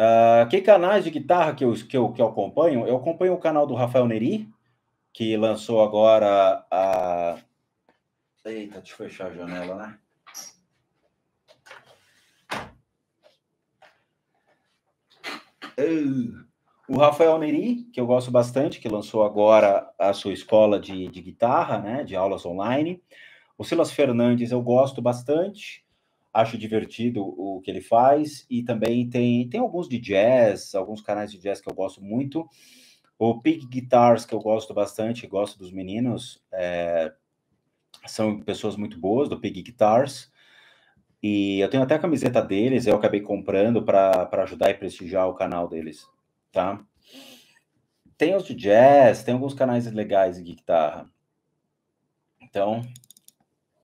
Uh, que canais de guitarra que eu, que, eu, que eu acompanho? Eu acompanho o canal do Rafael Neri, que lançou agora a. Eita, deixa eu fechar a janela, né? O Rafael Neri, que eu gosto bastante, que lançou agora a sua escola de, de guitarra, né? De aulas online. O Silas Fernandes, eu gosto bastante acho divertido o que ele faz e também tem, tem alguns de jazz, alguns canais de jazz que eu gosto muito. O Pig Guitars, que eu gosto bastante, gosto dos meninos, é, são pessoas muito boas do Pig Guitars. E eu tenho até a camiseta deles, eu acabei comprando para ajudar e prestigiar o canal deles, tá? Tem os de jazz, tem alguns canais legais de guitarra. Então,